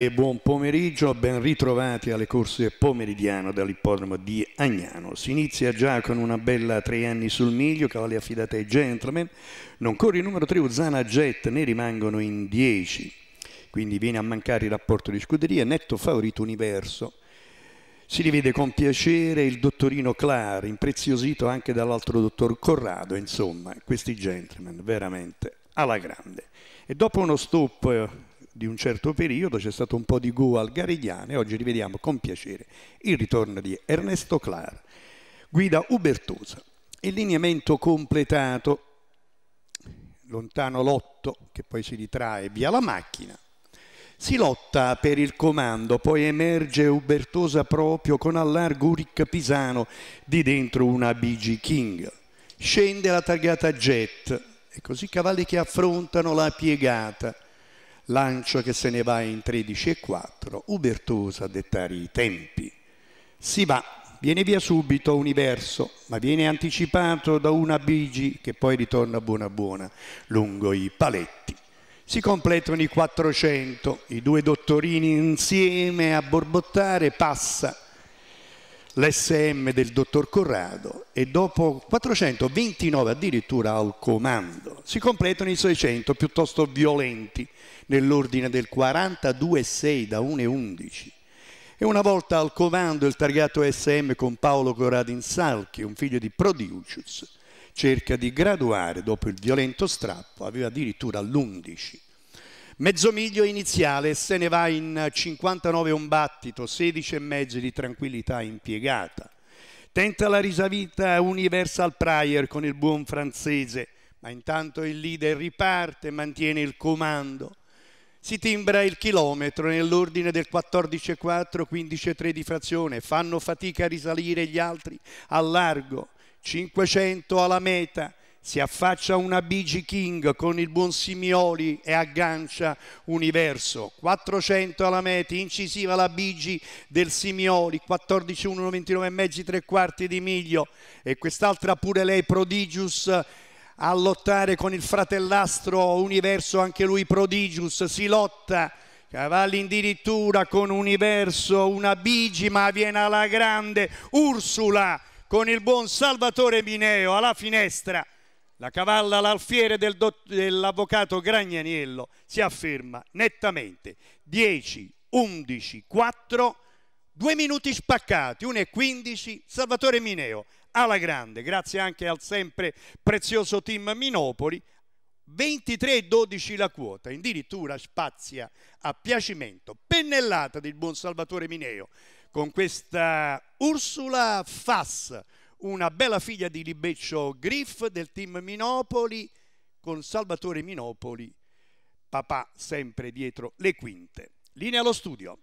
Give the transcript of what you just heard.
E buon pomeriggio, ben ritrovati alle corse pomeridiano dall'ippodromo di Agnano. Si inizia già con una bella tre anni sul miglio, cavalli affidati ai gentleman. Non corre il numero 3 Uzana Jet, ne rimangono in 10. Quindi viene a mancare il rapporto di scuderia, netto favorito universo. Si rivede con piacere il dottorino Clar, impreziosito anche dall'altro dottor Corrado, insomma, questi gentleman, veramente alla grande. E dopo uno stop eh, di un certo periodo, c'è stato un po' di go al Garigliano e oggi rivediamo con piacere il ritorno di Ernesto Clar, guida Ubertosa. Il lineamento completato, lontano l'otto che poi si ritrae via la macchina, si lotta per il comando, poi emerge Ubertosa proprio con allargo Uric Pisano di dentro una BG King. Scende la targata Jet e così cavalli che affrontano la piegata. Lancio che se ne va in 13 e 4, Ubertosa a dettare i tempi. Si va, viene via subito Universo, ma viene anticipato da una Bigi che poi ritorna buona buona lungo i paletti. Si completano i 400, i due dottorini insieme a borbottare passa l'SM del dottor Corrado e dopo 429 addirittura al comando si completano i 600 piuttosto violenti nell'ordine del 42-6 da 1,11 e una volta al comando il targato SM con Paolo Corradin Salchi, un figlio di Prodiucius, cerca di graduare dopo il violento strappo, aveva addirittura l'11. Mezzo miglio iniziale se ne va in 59 un battito, 16 e mezzo di tranquillità impiegata. Tenta la risavita Universal Prior con il buon francese, ma intanto il leader riparte, mantiene il comando. Si timbra il chilometro nell'ordine del 14,4, 15,3 di frazione, fanno fatica a risalire gli altri al largo, 500 alla meta, si affaccia una BG King con il buon Simioli e aggancia Universo. 400 alla meta, incisiva la BG del Simioli, 14 29 e mezzi, tre quarti di miglio. E quest'altra pure lei, Prodigious a lottare con il fratellastro Universo, anche lui Prodigius, si lotta Cavalli addirittura con Universo, una Bigi ma viene alla grande Ursula con il buon Salvatore Mineo alla finestra. La cavalla l'alfiere del dell'avvocato Gragnaniello si afferma nettamente 10, 11, 4 Due minuti spaccati, 1.15, Salvatore Mineo, alla grande, grazie anche al sempre prezioso team Minopoli, 23,12 la quota, addirittura spazia a piacimento, pennellata del buon Salvatore Mineo, con questa Ursula Fass, una bella figlia di Libeccio Griff del team Minopoli, con Salvatore Minopoli, papà sempre dietro le quinte. Linea allo studio.